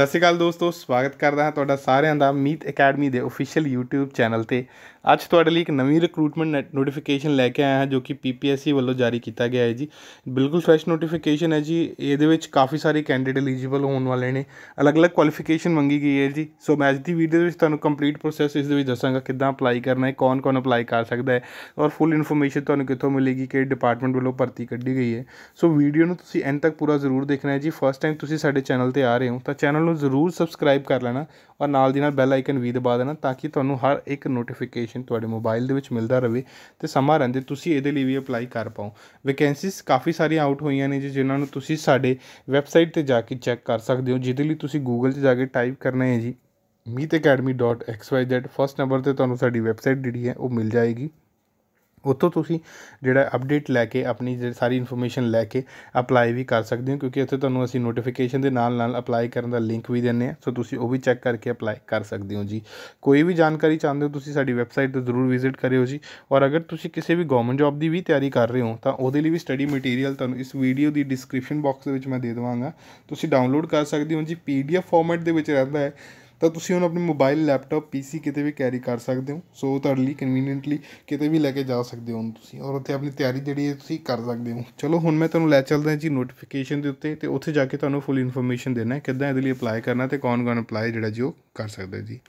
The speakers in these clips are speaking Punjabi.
ਸਤਿ ਸ਼੍ਰੀ ਅਕਾਲ ਦੋਸਤੋ ਸਵਾਗਤ ਕਰਦਾ ਹਾਂ ਤੁਹਾਡਾ ਸਾਰਿਆਂ ਦਾ ਮੀਤ ਅਕੈਡਮੀ ਦੇ ਅਫੀਸ਼ੀਅਲ YouTube ਚੈਨਲ ਤੇ ਅੱਜ ਤੁਹਾਡੇ ਲਈ ਇੱਕ ਨਵੀਂ ਰਿਕਰੂਟਮੈਂਟ ਨੋਟੀਫਿਕੇਸ਼ਨ ਲੈ ਕੇ ਆਇਆ ਹਾਂ ਜੋ ਕਿ ਪੀਪੀਐਸਸੀ ਵੱਲੋਂ ਜਾਰੀ ਕੀਤਾ ਗਿਆ ਹੈ ਜੀ ਬਿਲਕੁਲ ਫਰੈਸ਼ ਨੋਟੀਫਿਕੇਸ਼ਨ ਹੈ ਜੀ ਇਹਦੇ ਵਿੱਚ ਕਾਫੀ ਸਾਰੇ ਕੈਂਡੀਡੇਟ ਐਲੀਜੀਬਲ ਹੋਣ ਵਾਲੇ ਨੇ ਅਲੱਗ-ਅਲੱਗ ਕੁਆਲੀਫਿਕੇਸ਼ਨ ਮੰਗੀ ਗਈ ਹੈ ਜੀ ਸੋ ਮੈਂ ਅੱਜ ਦੀ ਵੀਡੀਓ ਵਿੱਚ ਤੁਹਾਨੂੰ ਕੰਪਲੀਟ ਪ੍ਰੋਸੈਸ ਇਸ ਦੇ ਵਿੱਚ ਦੱਸਾਂਗਾ ਕਿੱਦਾਂ ਅਪਲਾਈ ਕਰਨਾ ਹੈ ਕੌਣ-ਕੌਣ ਅਪਲਾਈ ਕਰ ਸਕਦਾ ਹੈ ਔਰ ਫੁੱਲ ਇਨਫੋਰਮੇਸ਼ਨ ਤੁਹਾਨੂੰ ਕਿੱਥੋਂ ਮਿਲੇਗੀ ਕਿ ਡਿਪਾਰਟਮੈਂਟ ਵੱਲੋਂ ਭਰਤੀ ਕੱਢੀ ਗਈ ਹੈ ਸੋ ਵੀਡੀਓ ਨੂੰ ਤੁਸੀਂ ਐਂਡ ਤੱਕ ਪੂਰਾ ਜ਼ਰੂਰ ਦੇਖਣਾ ਹੈ ਜੀ ਫਸਟ ਟਾਈਮ ਤੁਸੀਂ ਸਾਡੇ ਚੈਨਲ ਤੇ ਆ ਰਹੇ ਹੋ ਤਾਂ ਚੈਨਲ ਨੂੰ ਜ਼ਰੂਰ ਸਬਸਕ੍ਰਾਈਬ ਕਰ ਲੈਣਾ ਔਰ ਨਾਲ ਦੀ ਨਾਲ ਬੈਲ ਆਈਕਨ ਵੀ ਦਬਾ ਦੇਣਾ ਤਾਂ ਕਿ ਤੁਹਾਨੂੰ ਹਰ ਇੱਕ ਨੋਟੀਫਿਕੇਸ਼ਨ ਤੁਹਾਡੇ ਮੋਬਾਈਲ ਦੇ ਵਿੱਚ ਮਿਲਦਾ ਰਹੇ ਤੇ ਸਮਾਂ ਰਹਿੰਦੇ ਤੁਸੀਂ ਇਹਦੇ ਲਈ ਵੀ ਅਪਲਾਈ ਕਰ ਪਾਓ ਵੈਕੈਂਸੀਸ ਕਾਫੀ ਸਾਰੀਆਂ ਆਊਟ ਹੋਈਆਂ ਨੇ ਜੀ ਜਿਨ੍ਹਾਂ ਨੂੰ ਤੁਸੀਂ ਸਾਡੇ ਵੈਬਸਾਈਟ ਤੇ ਜਾ ਕੇ ਚੈੱਕ ਕਰ ਸਕਦੇ ਹੋ ਜਿਹਦੇ ਲਈ ਤੁਸੀਂ ਗੂਗਲ 'ਚ ਜਾ ਕੇ ਟਾਈਪ ਕਰਨਾ ਹੈ ਜੀ meetacademy.xyz ਫਸਟ ਨੰਬਰ ਤੇ ਤੁਹਾਨੂੰ ਸਾਡੀ ਵੈਬਸਾਈਟ ਜਿਹੜੀ ਹੈ ਉਹ ਮਿਲ ਜਾਏਗੀ ਉੱਥੋਂ ਤੁਸੀਂ ਜਿਹੜਾ ਅਪਡੇਟ ਲੈ ਕੇ ਆਪਣੀ ਜਿਹੜੀ ਸਾਰੀ ਇਨਫੋਰਮੇਸ਼ਨ ਲੈ ਕੇ ਅਪਲਾਈ ਵੀ ਕਰ ਸਕਦੇ ਹੋ ਕਿਉਂਕਿ ਇੱਥੇ ਤੁਹਾਨੂੰ ਅਸੀਂ ਨੋਟੀਫਿਕੇਸ਼ਨ ਦੇ ਨਾਲ ਨਾਲ ਅਪਲਾਈ ਕਰਨ ਦਾ ਲਿੰਕ ਵੀ ਦਿੰਨੇ ਆ ਸੋ ਤੁਸੀਂ ਉਹ ਵੀ ਚੈੱਕ ਕਰਕੇ ਅਪਲਾਈ ਕਰ ਸਕਦੇ ਹੋ ਜੀ ਕੋਈ ਵੀ ਜਾਣਕਾਰੀ ਚਾਹੁੰਦੇ ਹੋ ਤੁਸੀਂ ਸਾਡੀ ਵੈਬਸਾਈਟ ਤੇ ਜ਼ਰੂਰ ਵਿਜ਼ਿਟ ਕਰਿਓ ਜੀ ਔਰ ਅਗਰ ਤੁਸੀਂ ਕਿਸੇ ਵੀ ਗਵਰਨਮੈਂਟ ਜੌਬ ਦੀ ਵੀ ਤਿਆਰੀ ਕਰ ਰਹੇ ਹੋ ਤਾਂ ਉਹਦੇ ਲਈ ਵੀ ਸਟੱਡੀ ਮਟੀਰੀਅਲ ਤੁਹਾਨੂੰ ਇਸ ਵੀਡੀਓ ਦੀ ਡਿਸਕ੍ਰਿਪਸ਼ਨ ਬਾਕਸ ਦੇ ਵਿੱਚ ਮੈਂ ਦੇ ਦਵਾਂਗਾ ਤੁਸੀਂ ਡਾਊਨਲੋਡ ਕਰ ਸਕਦੇ ਹੋ ਜੀ ਪੀਡੀਐਫ ਫਾਰਮੈਟ ਦੇ ਵਿੱਚ ਰਹਿੰਦਾ ਹੈ ਤਾਂ ਤੁਸੀਂ ਹੁਣ ਆਪਣੇ ਮੋਬਾਈਲ ਲੈਪਟਾਪ ਪੀਸੀ ਕਿਤੇ ਵੀ ਕੈਰੀ ਕਰ ਸਕਦੇ ਹੋ ਸੋ ਤੁਹਾਡੇ ਲਈ ਕਨਵੀਨੀਅੰਟਲੀ ਕਿਤੇ ਵੀ ਲੈ ਕੇ ਜਾ ਸਕਦੇ ਹੋ ਤੁਸੀਂ ਔਰ ਉੱਥੇ ਆਪਣੀ ਤਿਆਰੀ ਜਿਹੜੀ ਹੈ ਤੁਸੀਂ ਕਰ ਸਕਦੇ ਹੋ ਚਲੋ ਹੁਣ ਮੈਂ ਤੁਹਾਨੂੰ ਲੈ ਚੱਲਦਾ ਜੀ ਨੋਟੀਫਿਕੇਸ਼ਨ ਦੇ ਉੱਤੇ ਤੇ ਉੱਥੇ ਜਾ ਕੇ ਤੁਹਾਨੂੰ ਫੁੱਲ ਇਨਫੋਰਮੇਸ਼ਨ ਦੇਣਾ ਹੈ ਕਿੱਦਾਂ ਇਹਦੇ ਲਈ ਅਪਲਾਈ ਕਰਨਾ ਤੇ ਕੌਣ-ਕੌਣ ਅਪਲਾਈ ਜਿਹੜਾ ਜੀ ਉਹ ਕਰ ਸਕਦਾ ਜੀ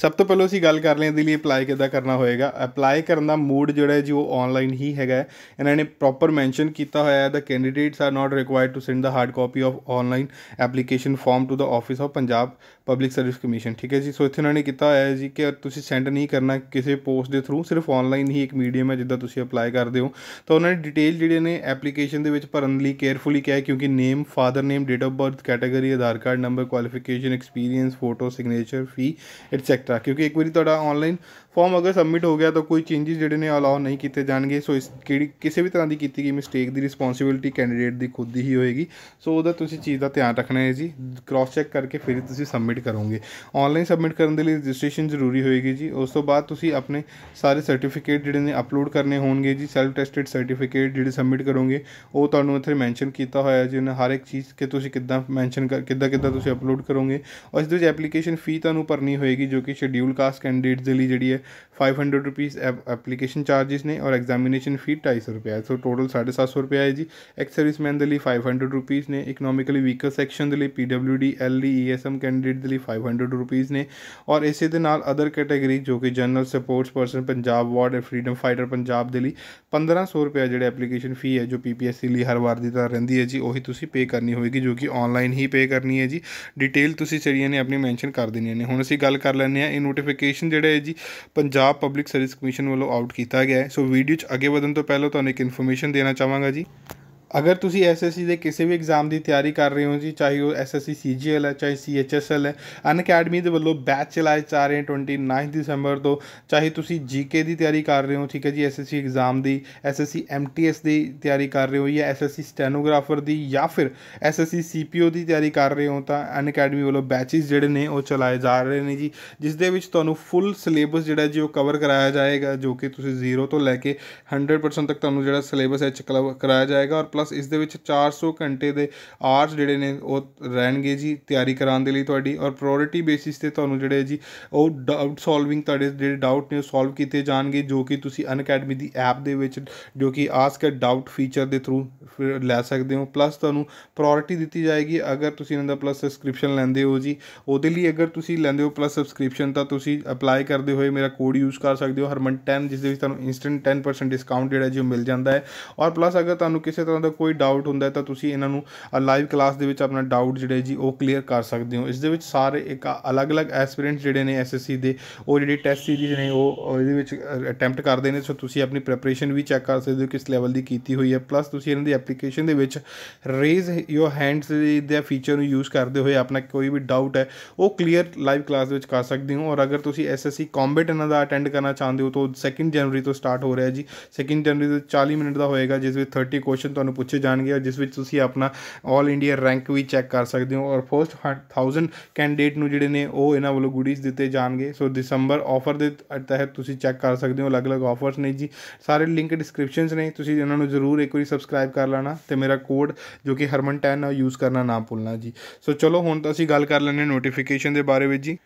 ਸਭ ਤੋਂ ਪਹਿਲਾਂ ਅਸੀਂ ਗੱਲ ਕਰ ਲਈਏ ਇਹਦੇ ਲਈ ਅਪਲਾਈ ਕਿੱਦਾਂ ਕਰਨਾ ਹੋਏਗਾ ਅਪਲਾਈ ਕਰਨ ਦਾ ਮੋਡ ਜਿਹੜਾ ਹੈ ਜੀ ਉਹ ਆਨਲਾਈਨ ਹੀ ਹੈਗਾ ਇਹਨਾਂ ਨੇ ਪ੍ਰੋਪਰ ਮੈਂਸ਼ਨ ਕੀਤਾ ਹੋਇਆ ਹੈ the candidates are not required to send the hard copy of online application form to the office of Punjab public service commission ਠੀਕ ਹੈ ਜੀ ਸੋ ਇੱਥੇ ਉਹਨਾਂ ਨੇ ਕੀਤਾ ਹੋਇਆ ਹੈ ਜੀ ਕਿ ਤੁਸੀਂ ਸੈਂਡ ਨਹੀਂ ਕਰਨਾ ਕਿਸੇ ਪੋਸਟ ਦੇ ਥਰੂ ਸਿਰਫ ਆਨਲਾਈਨ ਹੀ ਇੱਕ ਮੀਡੀਅਮ ਹੈ ਜਿੱਦਾਂ ਤੁਸੀਂ ਅਪਲਾਈ ਕਰਦੇ ਹੋ ਤਾਂ ਉਹਨਾਂ ਨੇ ਡਿਟੇਲ ਜਿਹੜੇ ਨੇ ਐਪਲੀਕੇਸ਼ਨ ਦੇ ਵਿੱਚ ਭਰਨ ਲਈ ਕੇਅਰਫੁਲੀ ਕਿਹਾ ਕਿਉਂਕਿ name father name date of birth category Aadhaar card number qualification experience photo signature fee etcetera ਕਿਉਂਕਿ ਇੱਕ ਵਾਰੀ ਤੁਹਾਡਾ ਆਨਲਾਈਨ ਫਾਰਮ ਅਗਰ ਸਬਮਿਟ ਹੋ ਗਿਆ ਤਾਂ ਕੋਈ ਚੇਂਜਸ ਜਿਹੜੇ ਨੇ ਅਲਾਉ ਨਹੀਂ ਕੀਤੇ ਜਾਣਗੇ ਸੋ ਇਸ ਕਿਹੜੀ ਕਿਸੇ ਵੀ ਤਰ੍ਹਾਂ ਦੀ ਕੀਤੀ ਗਈ ਮਿਸਟੇਕ ਦੀ ਰਿਸਪੌਂਸਿਬਿਲਟੀ ਕੈਂਡੀਡੇਟ ਦੀ ਖੁਦ ਹੀ ਹੋਏਗੀ ਸੋ ਉਹਦਾ ਤੁਸੀਂ ਚੀਜ਼ ਦਾ ਧਿਆਨ ਰੱਖਣਾ ਹੈ ਜੀ ਕ੍ਰਾਸ ਚੈੱਕ ਕਰਕੇ ਫਿਰ ਤੁਸੀਂ ਸਬਮਿਟ ਸਬਮਿਟ ਕਰੋਗੇ ਆਨਲਾਈਨ ਸਬਮਿਟ ਕਰਨ ਦੇ ਲਈ ਰਜਿਸਟ੍ਰੇਸ਼ਨ ਜ਼ਰੂਰੀ ਹੋਏਗੀ ਜੀ ਉਸ ਤੋਂ ਬਾਅਦ ਤੁਸੀਂ ਆਪਣੇ ਸਾਰੇ ਸਰਟੀਫਿਕੇਟ ਜਿਹੜੇ ਨੇ ਅਪਲੋਡ ਕਰਨੇ ਹੋਣਗੇ ਜੀ ਸੈਲਫ ਟੈਸਟਡ ਸਰਟੀਫਿਕੇਟ ਜਿਹੜੇ ਸਬਮਿਟ ਕਰੋਗੇ ਉਹ ਤੁਹਾਨੂੰ ਇੱਥੇ ਮੈਂਸ਼ਨ ਕੀਤਾ ਹੋਇਆ ਜੀ ਹਰ ਇੱਕ ਚੀਜ਼ ਕਿ ਤੁਸੀਂ ਕਿੱਦਾਂ ਮੈਂਸ਼ਨ ਕਰ ਕਿੱਦਾਂ ਕਿੱਦਾਂ ਤੁਸੀਂ ਅਪਲੋਡ ਕਰੋਗੇ ਔਰ ਇਸ ਦੇ ਵਿੱਚ ਐਪਲੀਕੇਸ਼ਨ ਫੀ ਤੁਹਾਨੂੰ ਭਰਨੀ ਹੋਏਗੀ ਜੋ ਕਿ ਸ਼ਡਿਊਲ ਕਾਸਟ ਕੈਂਡੀਡੇਟਸ ਦੇ ਲਈ ਜਿਹੜੀ ਹੈ 500 ਰੁਪਏ ਐਪਲੀਕੇਸ਼ਨ ਚਾਰजेस ਨੇ ਔਰ ਐਗਜ਼ਾਮੀਨੇਸ਼ਨ ਫੀ 250 ਰੁਪਏ ਸੋ ਟੋਟਲ 750 ਰੁਪਏ ਹੈ ਜੀ ਐਕਸ ਸਰਵਿਸਮੈਨ ਦੇ ਲਈ 500 ਰੁਪਏ ਨੇ ਇਕਨੋਮਿਕਲੀ ਵੀਕਰ ਸੈਕਸ਼ਨ ਦੇ ਲਈ ਪੀਡਬਲਯੂਡੀ ਐਲਈ ਈਐਸਐਮ ਕੈਂਡੀਡੇਟ ਦੇ ਲਈ 500 ਰੁਪਏ ਨੇ ਔਰ ਇਸੇ ਦੇ ਨਾਲ ਅਦਰ ਕੈਟਾਗਰੀ ਜੋ ਕਿ general sports person Punjab ward freedom fighter Punjab ਦੇ ਲਈ 1500 ਰੁਪਏ ਜਿਹੜੇ ਐਪਲੀਕੇਸ਼ਨ ਫੀ ਹੈ ਜੋ ਪੀਪੀਐਸਸੀ ਲਈ ਹਰ ਵਾਰ ਦੀ ਤਰ੍ਹਾਂ ਰਹਿੰਦੀ ਹੈ ਜੀ ਉਹੀ ਤੁਸੀਂ ਪੇ ਕਰਨੀ ਹੋਵੇਗੀ ਜੋ ਕਿ ਆਨਲਾਈਨ ਹੀ ਪੇ ਕਰਨੀ ਹੈ ਜੀ ਡਿਟੇਲ ਤੁਸੀਂ ਚੜੀਆਂ ਨੇ ਆਪਣੀ ਮੈਂਸ਼ਨ ਕਰ ਦੇਣੀਆਂ ਨੇ ਹੁਣ ਅਸੀਂ ਗੱਲ ਕਰ ਲੈਂਦੇ ਹਾਂ ਇਹ ਨੋਟੀਫਿਕੇਸ਼ਨ ਜਿਹੜਾ ਹੈ ਜੀ ਪੰਜਾਬ ਪਬਲਿਕ ਸਰਵਿਸ ਕਮਿਸ਼ਨ ਵੱਲੋਂ ਆਊਟ ਕੀਤਾ ਗਿਆ ਹੈ ਸੋ ਵੀਡੀਓ 'ਚ ਅੱਗੇ ਵਧਣ ਤੋਂ ਪਹਿਲਾਂ ਤੁਹਾਨੂੰ ਇੱਕ ਇਨਫੋਰਮੇਸ਼ਨ ਦੇਣਾ ਚਾਹਾਂਗਾ ਜੀ ਅਗਰ ਤੁਸੀਂ ਐਸਐਸਸੀ ਦੇ ਕਿਸੇ ਵੀ ਐਗਜ਼ਾਮ ਦੀ ਤਿਆਰੀ ਕਰ ਰਹੇ ਹੋ ਜੀ ਚਾਹੇ ਉਹ ਐਸਐਸਸੀ ਸੀਜੀਐਲ ਹੈ ਚਾਹੇ ਸੀਐਚਐਸਐਲ ਹੈ ਅਨ ਅਕੈਡਮੀ ਦੇ ਵੱਲੋਂ ਬੈਚ ਚਲਾਏ ਜਾ ਰਹੇ 29 ਦਸੰਬਰ ਤੋਂ ਚਾਹੇ ਤੁਸੀਂ ਜੀਕੇ ਦੀ ਤਿਆਰੀ ਕਰ ਰਹੇ ਹੋ ਠੀਕ ਹੈ ਜੀ ਐਸਐਸਸੀ ਐਗਜ਼ਾਮ ਦੀ ਐਸਐਸਸੀ ਐਮਟੀਐਸ ਦੀ ਤਿਆਰੀ ਕਰ ਰਹੇ ਹੋ ਜਾਂ ਐਸਐਸਸੀ ਸਟੈਨੋਗ੍ਰਾਫਰ ਦੀ ਜਾਂ ਫਿਰ ਐਸਐਸਸੀ ਸੀਪੀਓ ਦੀ ਤਿਆਰੀ ਕਰ ਰਹੇ ਹੋ ਤਾਂ ਅਨ ਅਕੈਡਮੀ ਵੱਲੋਂ ਬੈਚਸ ਜਿਹੜੇ ਨੇ ਉਹ ਚਲਾਏ ਜਾ ਰਹੇ ਨੇ ਜੀ ਜਿਸ ਦੇ ਵਿੱਚ ਤੁਹਾਨੂੰ ਫੁੱਲ ਸਿਲੇਬਸ ਜਿਹੜਾ ਜੀ ਉਹ ਕਵਰ ਕਰਾਇਆ ਜਾਏਗਾ ਜੋ ਕਿ ਤੁਸੀਂ 0 ਤੋਂ ਲੈ ਕੇ 100% ਤੱਕ ਤੁਹਾਨੂੰ ਜਿਹੜਾ ਸਿਲੇਬਸ ਹੈ ਕਰਾਇਆ ਜਾਏਗਾ ਔਰ ਪਲੱਸ ਇਸ ਦੇ ਵਿੱਚ 400 ਘੰਟੇ ਦੇ ਆਰਸ ਜਿਹੜੇ ਨੇ ਉਹ ਰਹਿਣਗੇ ਜੀ ਤਿਆਰੀ ਕਰਾਉਣ ਦੇ ਲਈ ਤੁਹਾਡੀ ਔਰ ਪ੍ਰਾਇੋਰਟੀ ਬੇਸਿਸ ਤੇ ਤੁਹਾਨੂੰ ਜਿਹੜੇ ਜੀ ਉਹ ਡਾਊਟ ਸੋਲਵਿੰਗ ਤੁਹਾਡੇ ਜਿਹੜੇ ਡਾਊਟ ਨੇ ਸੋਲਵ ਕੀਤੇ ਜਾਣਗੇ ਜੋ ਕਿ ਤੁਸੀਂ ਅਕੈਡਮੀ ਦੀ ਐਪ ਦੇ ਵਿੱਚ ਜੋ ਕਿ ਆਸਕ ਡਾਊਟ ਫੀਚਰ ਦੇ ਥਰੂ ਲੈ ਸਕਦੇ ਹੋ ਪਲੱਸ ਤੁਹਾਨੂੰ ਪ੍ਰਾਇੋਰਟੀ ਦਿੱਤੀ ਜਾਏਗੀ ਅਗਰ ਤੁਸੀਂ ਇਹਨਾਂ ਦਾ ਪਲੱਸ ਸਬਸਕ੍ਰਿਪਸ਼ਨ ਲੈਂਦੇ ਹੋ ਜੀ ਉਹਦੇ ਲਈ ਅਗਰ ਤੁਸੀਂ ਲੈਂਦੇ ਹੋ ਪਲੱਸ ਸਬਸਕ੍ਰਿਪਸ਼ਨ ਤਾਂ ਤੁਸੀਂ ਅਪਲਾਈ ਕਰਦੇ ਹੋਏ ਮੇਰਾ ਕੋਡ ਯੂਜ਼ ਕਰ ਸਕਦੇ ਹੋ ਹਰਮਨ 10 ਜਿਸ ਦੇ ਵਿੱਚ ਤੁਹਾਨੂੰ ਇਨਸਟੈਂਟ 10% ਡਿਸਕਾਊਂਟ ਜਿਹੜਾ ਜੀ ਮਿਲ ਜਾਂਦਾ ਹੈ ਔਰ ਪਲੱਸ ਅਗਰ ਤੁਹਾਨੂੰ ਕਿਸੇ ਤਰ੍ਹਾਂ ਦਾ ਕੋਈ ਡਾਊਟ ਹੁੰਦਾ ਤਾਂ ਤੁਸੀਂ ਇਹਨਾਂ ਨੂੰ ਲਾਈਵ ਕਲਾਸ ਦੇ ਵਿੱਚ ਆਪਣਾ ਡਾਊਟ ਜਿਹੜੇ ਜੀ ਉਹ ਕਲੀਅਰ ਕਰ ਸਕਦੇ ਹੋ ਇਸ ਦੇ ਵਿੱਚ ਸਾਰੇ ਇੱਕ ਅਲੱਗ-ਅਲੱਗ ਐਸਪੀਰੈਂਟ ਜਿਹੜੇ ਨੇ ਐਸਐਸਸੀ ਦੇ ਉਹ ਜਿਹੜੇ ਟੈਸਟ ਸੀਰੀਜ਼ ਨੇ ਉਹ ਇਹਦੇ ਵਿੱਚ ਅਟੈਂਪਟ ਕਰਦੇ ਨੇ ਸੋ ਤੁਸੀਂ ਆਪਣੀ ਪ੍ਰੈਪਰੇਸ਼ਨ ਵੀ ਚੈੱਕ ਕਰ ਸਕਦੇ ਹੋ ਕਿਸ ਲੈਵਲ ਦੀ ਕੀਤੀ ਹੋਈ ਹੈ ਪਲੱਸ ਤੁਸੀਂ ਇਹਨਾਂ ਦੀ ਐਪਲੀਕੇਸ਼ਨ ਦੇ ਵਿੱਚ ਰੇਜ਼ ਯੋਰ ਹੈਂਡਸ ਦੇ ਫੀਚਰ ਨੂੰ ਯੂਜ਼ ਕਰਦੇ ਹੋਏ ਆਪਣਾ ਕੋਈ ਵੀ ਡਾਊਟ ਹੈ ਉਹ ਕਲੀਅਰ ਲਾਈਵ ਕਲਾਸ ਦੇ ਵਿੱਚ ਕਰ ਸਕਦੇ ਹੋ ਔਰ ਅਗਰ ਤੁਸੀਂ ਐਸਐਸਸੀ ਕੰਬੈਟ ਇਹਨਾਂ ਦਾ ਅਟੈਂਡ ਕਰਨਾ ਚਾਹੁੰਦੇ ਹੋ ਤਾਂ 2 ਜਨਵਰੀ ਤੋਂ ਸਟਾਰਟ ਹੋ ਰਿਹਾ ਜੀ 2 ਜਨਵਰੀ ਤੋਂ 40 ਮਿੰਟ ਦਾ ਹੋਏਗਾ ਜਿਸ ਵਿੱਚ 30 ਕੁਐਸਚਨ ਤੁਹਾਨੂੰ ਤੁਹਾਨੂੰ ਪੁੱਛੇ ਜਾਣਗੇ ਔਰ ਜਿਸ ਵਿੱਚ ਤੁਸੀਂ ਆਪਣਾ 올 ਇੰਡੀਆ ਰੈਂਕ ਵੀ ਚੈੱਕ ਕਰ ਸਕਦੇ ਹੋ ਔਰ ਫਸਟ 1000 ਕੈਂਡੀਡੇਟ ਨੂੰ ਜਿਹੜੇ ਨੇ ਉਹ ਇਹਨਾਂ ਵੱਲੋਂ ਗੁੱਡੀਜ਼ ਦਿੱਤੇ ਜਾਣਗੇ ਸੋ ਦਸੰਬਰ ਆਫਰ ਦੇ ਤਹਿਤ ਤੁਸੀਂ ਚੈੱਕ ਕਰ ਸਕਦੇ ਹੋ ਅਲੱਗ-ਅਲੱਗ ਆਫਰਸ ਨੇ ਜੀ ਸਾਰੇ ਲਿੰਕ ਡਿਸਕ੍ਰਿਪਸ਼ਨਸ ਨੇ ਤੁਸੀਂ ਇਹਨਾਂ ਨੂੰ ਜ਼ਰੂਰ ਇੱਕ ਵਾਰੀ ਸਬਸਕ੍ਰਾਈਬ ਕਰ ਲੈਣਾ ਤੇ ਮੇਰਾ ਕੋਡ ਜੋ ਕਿ ਹਰਮਨ 10 ਯੂਜ਼ ਕਰਨਾ ਨਾ ਭੁੱਲਣਾ ਜੀ ਸੋ ਚਲੋ ਹੁਣ ਤਾਂ ਅਸੀਂ ਗੱਲ ਕਰ ਲੈਂਦੇ ਨੋਟੀਫਿਕੇਸ਼ਨ ਦੇ ਬਾਰੇ ਵਿੱਚ ਜੀ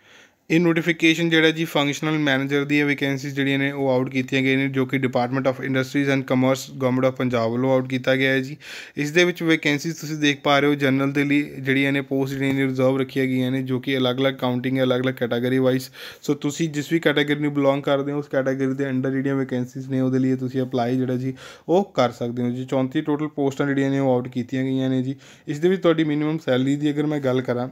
ਇਹ ਨੋਟੀਫਿਕੇਸ਼ਨ ਜਿਹੜਾ ਜੀ ਫੰਕਸ਼ਨਲ ਮੈਨੇਜਰ ਦੀ ਵੈਕੈਂਸੀਜ਼ ਜਿਹੜੀਆਂ ਨੇ ਉਹ ਆਊਟ ਕੀਤੀਆਂ ਗਈਆਂ ਨੇ ਜੋ ਕਿ department of industries and commerce government of Punjab ਵੱਲੋਂ ਆਊਟ ਕੀਤਾ ਗਿਆ ਹੈ ਜੀ ਇਸ ਦੇ ਵਿੱਚ ਵੈਕੈਂਸੀਜ਼ ਤੁਸੀਂ ਦੇਖ ਪਾ ਰਹੇ ਹੋ ਜਨਰਲ ਦੇ ਲਈ ਜਿਹੜੀਆਂ ਨੇ ਪੋਸਟ ਜਿਹੜੀਆਂ ਨੇ ਰਿਜ਼ਰਵ ਰੱਖੀਆਂ ਗਈਆਂ ਨੇ ਜੋ ਕਿ ਅਲੱਗ-ਅਲੱਗ ਕਾਊਂਟਿੰਗ ਹੈ ਅਲੱਗ-ਅਲੱਗ ਕੈਟਾਗਰੀ ਵਾਈਜ਼ ਸੋ ਤੁਸੀਂ ਜਿਸ ਵੀ ਕੈਟਾਗਰੀ ਨੂੰ ਬਿਲੋਂਗ ਕਰਦੇ ਹੋ ਉਸ ਕੈਟਾਗਰੀ ਦੇ ਅੰਡਰ ਜਿਹੜੀਆਂ ਵੈਕੈਂਸੀਜ਼ ਨੇ ਉਹਦੇ ਲਈ ਤੁਸੀਂ ਅਪਲਾਈ ਜਿਹੜਾ ਜੀ ਉਹ ਕਰ ਸਕਦੇ ਹੋ ਜੀ 34 ਟੋਟਲ ਪੋਸਟਾਂ ਜਿਹੜੀਆਂ ਨੇ ਉਹ ਆਊਟ ਕੀਤੀਆਂ ਗਈਆਂ ਨੇ ਜੀ ਇਸ ਦੇ ਵਿੱਚ ਤੁਹਾਡੀ ਮਿਨੀਮਮ ਸੈਲਰੀ ਦੀ ਅਗਰ ਮੈਂ ਗੱਲ ਕਰਾਂ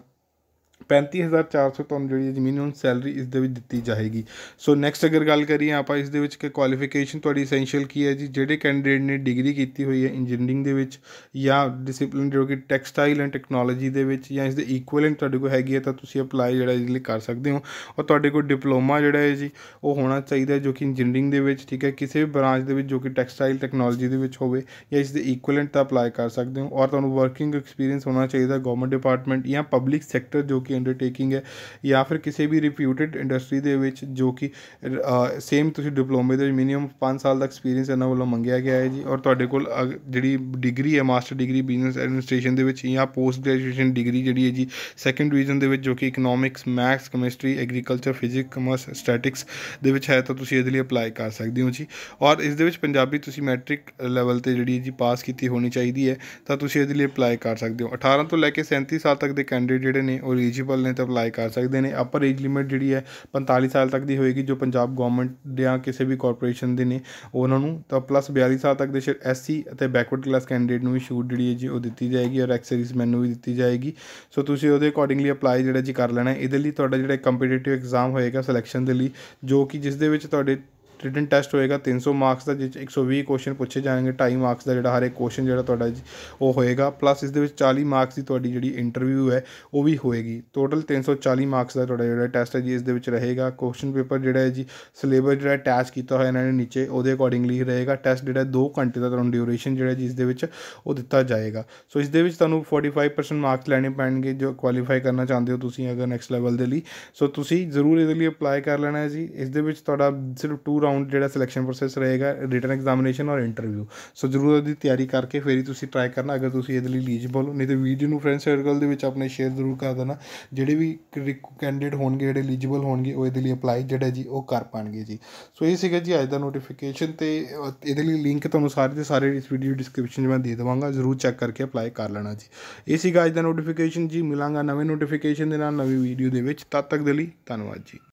35400 ਤੋਂ ਤੁਹਾਨੂੰ ਜਿਹੜੀ ਜ਼ਮੀਨ ਨੂੰ ਸੈਲਰੀ ਇਸ ਦੇ ਵਿੱਚ ਦਿੱਤੀ ਜਾਏਗੀ ਸੋ ਨੈਕਸਟ ਅਗਰ ਗੱਲ ਕਰੀਏ ਆਪਾਂ ਇਸ ਦੇ ਵਿੱਚ ਕਿ ਕੁਆਲੀਫਿਕੇਸ਼ਨ ਤੁਹਾਡੀ ਐਸੈਂਸ਼ੀਅਲ ਕੀ ਹੈ ਜੀ ਜਿਹੜੇ ਕੈਂਡੀਡੇਟ ਨੇ ਡਿਗਰੀ ਕੀਤੀ ਹੋਈ ਹੈ ਇੰਜੀਨੀਅਰਿੰਗ ਦੇ ਵਿੱਚ ਜਾਂ ਡਿਸਪਲਿਨ ਜੋ ਕਿ ਟੈਕਸਟਾਈਲ ਐਂਡ ਟੈਕਨੋਲੋਜੀ ਦੇ ਵਿੱਚ ਜਾਂ ਇਸ ਦੇ ਇਕੁਇਵਲੈਂਟ ਤੁਹਾਡੇ ਕੋਲ ਹੈਗੀ ਹੈ ਤਾਂ ਤੁਸੀਂ ਅਪਲਾਈ ਜਿਹੜਾ ਇਸ ਲਈ ਕਰ ਸਕਦੇ ਹੋ ਔਰ ਤੁਹਾਡੇ ਕੋਲ ਡਿਪਲੋਮਾ ਜਿਹੜਾ ਹੈ ਜੀ ਉਹ ਹੋਣਾ ਚਾਹੀਦਾ ਜੋ ਕਿ ਇੰਜੀਨੀਅਰਿੰਗ ਦੇ ਵਿੱਚ ਠੀਕ ਹੈ ਕਿਸੇ ਵੀ ਬ੍ਰਾਂਚ ਦੇ ਵਿੱਚ ਜੋ ਕਿ ਟੈਕਸਟਾਈਲ ਟੈਕਨੋਲੋਜੀ ਦੇ ਵਿੱਚ ਹੋਵੇ ਜਾਂ ਇਸ ਦੇ ਇਕੁਇਵਲੈਂਟ ਤਾਂ ਅਪਲਾਈ ਕਰ ਸਕਦੇ ਹੋ ਔਰ ਤੁਹਾਨੂੰ ਵਰਕਿੰਗ ਐਕਸਪੀਰੀਅੰਸ ਹੋਣਾ ਚਾਹੀਦਾ ਗਵਰਨਮੈਂਟ ਡਿਪਾਰਟਮੈਂਟ ਜਾਂ ਪਬਲਿਕ ਸੈਕਟਰ ਜੋ ਕਿ ਕੋਈ ਅੰਡਰਟੇਕਿੰਗ ਹੈ ਜਾਂ ਫਿਰ ਕਿਸੇ ਵੀ ਰਿਪਿਊਟਡ ਇੰਡਸਟਰੀ ਦੇ ਵਿੱਚ ਜੋ ਕਿ ਸੇਮ ਤੁਸੀਂ ਡਿਪਲੋਮੇ ਦੇ ਵਿੱਚ ਮਿਨੀਮਮ 5 ਸਾਲ ਦਾ ਐਕਸਪੀਰੀਅੰਸ ਇਹਨਾਂ ਵੱਲੋਂ ਮੰਗਿਆ ਗਿਆ ਹੈ ਜੀ ਔਰ ਤੁਹਾਡੇ ਕੋਲ ਜਿਹੜੀ ਡਿਗਰੀ ਹੈ ਮਾਸਟਰ ਡਿਗਰੀ ਬਿਜ਼ਨਸ ਐਡਮਿਨਿਸਟ੍ਰੇਸ਼ਨ ਦੇ ਵਿੱਚ ਜਾਂ ਪੋਸਟ ਗ੍ਰੈਜੂਏਸ਼ਨ ਡਿਗਰੀ ਜਿਹੜੀ ਹੈ ਜੀ ਸੈਕੰਡ ਰੀਜਨ ਦੇ ਵਿੱਚ ਜੋ ਕਿ economics maths chemistry agriculture physics commerce statistics ਦੇ ਵਿੱਚ ਹੈ ਤਾਂ ਤੁਸੀਂ ਇਹਦੇ ਲਈ ਅਪਲਾਈ ਕਰ ਸਕਦੇ ਹੋ ਜੀ ਔਰ ਇਸ ਦੇ ਵਿੱਚ ਪੰਜਾਬੀ ਤੁਸੀਂ ਮੈਟ੍ਰਿਕ ਲੈਵਲ ਤੇ ਜਿਹੜੀ ਜੀ ਪਾਸ ਕੀਤੀ ਹੋਣੀ ਚਾਹੀਦੀ ਹੈ ਤਾਂ ਤੁਸੀਂ ਇਹਦੇ ਲਈ ਅਪਲਾਈ ਕਰ ਸਕਦੇ ਹੋ 18 ਤੋਂ ਲੈ ਕੇ 37 ਸਾਲ ਤੱਕ ਦੇ ਕੈਂਡੀਡੇਟ ਜਿਹੜੇ ਨੇ ਉਹ ਐਲੀਜੀਬਲ ਨੇ ਤਾਂ ਅਪਲਾਈ ਕਰ ਸਕਦੇ ਨੇ ਅਪਰ ਏਜ ਲਿਮਿਟ ਜਿਹੜੀ ਹੈ 45 ਸਾਲ ਤੱਕ ਦੀ ਹੋਏਗੀ ਜੋ ਪੰਜਾਬ ਗਵਰਨਮੈਂਟ ਜਾਂ ਕਿਸੇ ਵੀ ਕਾਰਪੋਰੇਸ਼ਨ ਦੇ ਨੇ ਉਹਨਾਂ ਨੂੰ ਤਾਂ ਪਲੱਸ 42 ਸਾਲ ਤੱਕ ਦੇ ਸ਼ਿਰ ਐਸਸੀ ਅਤੇ ਬੈਕਵਰਡ ਕਲਾਸ ਕੈਂਡੀਡੇਟ ਨੂੰ ਵੀ ਛੂਟ ਜਿਹੜੀ ਹੈ ਜੀ ਉਹ ਦਿੱਤੀ ਜਾਏਗੀ ਔਰ ਐਕਸਰੀਜ਼ ਮੈਨੂੰ ਵੀ ਦਿੱਤੀ ਜਾਏਗੀ ਸੋ ਤੁਸੀਂ ਉਹਦੇ ਅਕੋਰਡਿੰਗਲੀ ਅਪਲਾਈ ਜਿਹੜਾ ਜੀ ਕਰ ਲੈਣਾ ਇਹਦੇ ਲਈ ਤੁਹਾਡਾ ਜਿਹੜਾ ਕੰਪੀਟੀਟਿਵ ਐਗਜ਼ਾਮ ਹੋਏਗਾ ਸਿਲੈਕਸ਼ਨ ਦੇ ਲਈ ਜੋ ਕਿ ਜਿਸ ਦੇ ਵਿੱਚ ਤੁਹਾਡੇ ਰਿਟਨ ਟੈਸਟ ਹੋਏਗਾ 300 ਮਾਰਕਸ ਦਾ ਜਿਸ 120 ਕੁਐਸਚਨ ਪੁੱਛੇ ਜਾਣਗੇ 2.5 ਮਾਰਕਸ ਦਾ ਜਿਹੜਾ ਹਰ ਇੱਕ ਕੁਐਸਚਨ ਜਿਹੜਾ ਤੁਹਾਡਾ ਉਹ ਹੋਏਗਾ ਪਲੱਸ ਇਸ ਦੇ ਵਿੱਚ 40 ਮਾਰਕਸ ਦੀ ਤੁਹਾਡੀ ਜਿਹੜੀ ਇੰਟਰਵਿਊ ਹੈ ਉਹ ਵੀ ਹੋਏਗੀ ਟੋਟਲ 340 ਮਾਰਕਸ ਦਾ ਤੁਹਾਡਾ ਜਿਹੜਾ ਟੈਸਟ ਹੈ ਜੀ ਇਸ ਦੇ ਵਿੱਚ ਰਹੇਗਾ ਕੁਐਸਚਨ ਪੇਪਰ ਜਿਹੜਾ ਹੈ ਜੀ ਸਿਲੇਬਸ ਜਿਹੜਾ ਅਟੈਚ ਕੀਤਾ ਹੋਇਆ ਇਹਨਾਂ ਨੇ ਨੀਚੇ ਉਹਦੇ ਅਕੋਰਡਿੰਗਲੀ ਰਹੇਗਾ ਟੈਸਟ ਜਿਹੜਾ 2 ਘੰਟੇ ਦਾ ਤੁਹਾਨੂੰ ਡਿਊਰੇਸ਼ਨ ਜਿਹੜਾ ਜਿਸ ਦੇ ਵਿੱਚ ਉਹ ਦਿੱਤਾ ਜਾਏਗਾ ਸੋ ਇਸ ਦੇ ਵਿੱਚ ਤੁਹਾਨੂੰ 45% ਮਾਰਕਸ ਲੈਣੇ ਪੈਣਗੇ ਜੋ ਕੁਆਲੀਫਾਈ ਕਰਨਾ ਚਾਹੁੰਦੇ ਹੋ ਤੁਸੀਂ ਅਗਰ ਨੈਕਸਟ ਲੈਵਲ ਦੇ ਲਈ ਸੋ ਤੁਸੀਂ ਜ਼ਰੂਰ ਇਹਦੇ ਲਈ ਅਪਲਾਈ ਕਰ ਲੈਣਾ ਹੈ ਜੀ ਇਸ ਦੇ ਵਿੱਚ ਤੁਹਾਡਾ ਸਿਰਫ 2 ਰਾਉਂਡ ਜਿਹੜਾ ਸਿਲੈਕਸ਼ਨ ਪ੍ਰੋਸੈਸ ਰਹੇਗਾ ਰਿਟਨ ਐਗਜ਼ਾਮੀਨੇਸ਼ਨ ਔਰ ਇੰਟਰਵਿਊ ਸੋ ਜ਼ਰੂਰ ਉਹਦੀ ਤਿਆਰੀ ਕਰਕੇ ਫੇਰ ਹੀ ਤੁਸੀਂ ਟਰਾਈ ਕਰਨਾ ਅਗਰ ਤੁਸੀਂ ਇਹਦੇ ਲਈ ਐਲੀਜੀਬਲ ਹੋ ਨਹੀਂ ਤੇ ਵੀਡੀਓ ਨੂੰ ਫਰੈਂਡ ਸਰਕਲ ਦੇ ਵਿੱਚ ਆਪਣੇ ਸ਼ੇਅਰ ਜ਼ਰੂਰ ਕਰ ਦੇਣਾ ਜਿਹੜੇ ਵੀ ਕੈਂਡੀਡੇਟ ਹੋਣਗੇ ਜਿਹੜੇ ਐਲੀਜੀਬਲ ਹੋਣਗੇ ਉਹ ਇਹਦੇ ਲਈ ਅਪਲਾਈ ਜਿਹੜਾ ਜੀ ਉਹ ਕਰ ਪਾਣਗੇ ਜੀ ਸੋ ਇਹ ਸੀਗਾ ਜੀ ਅੱਜ ਦਾ ਨੋਟੀਫਿਕੇਸ਼ਨ ਤੇ ਇਹਦੇ ਲਈ ਲਿੰਕ ਤੁਹਾਨੂੰ ਸਾਰੇ ਦੇ ਸਾਰੇ ਇਸ ਵੀਡੀਓ ਡਿਸਕ੍ਰਿਪਸ਼ਨ 'ਚ ਮੈਂ ਦੇ ਦਵਾਂਗਾ ਜ਼ਰੂਰ ਚੈੱਕ ਕਰਕੇ ਅਪਲਾਈ ਕਰ ਲੈਣਾ ਜੀ ਇਹ ਸੀਗਾ ਅੱਜ ਦਾ ਨੋਟੀਫਿਕੇਸ਼ਨ ਜੀ ਮਿਲਾਂਗਾ ਨਵੇਂ ਨੋਟੀਫਿਕੇਸ਼ਨ ਦੇ ਨਾਲ ਨਵੀਂ ਵੀਡੀਓ ਦੇ ਵਿੱਚ ਤਦ ਤੱਕ ਦੇ ਲਈ ਧੰਨਵਾਦ ਜੀ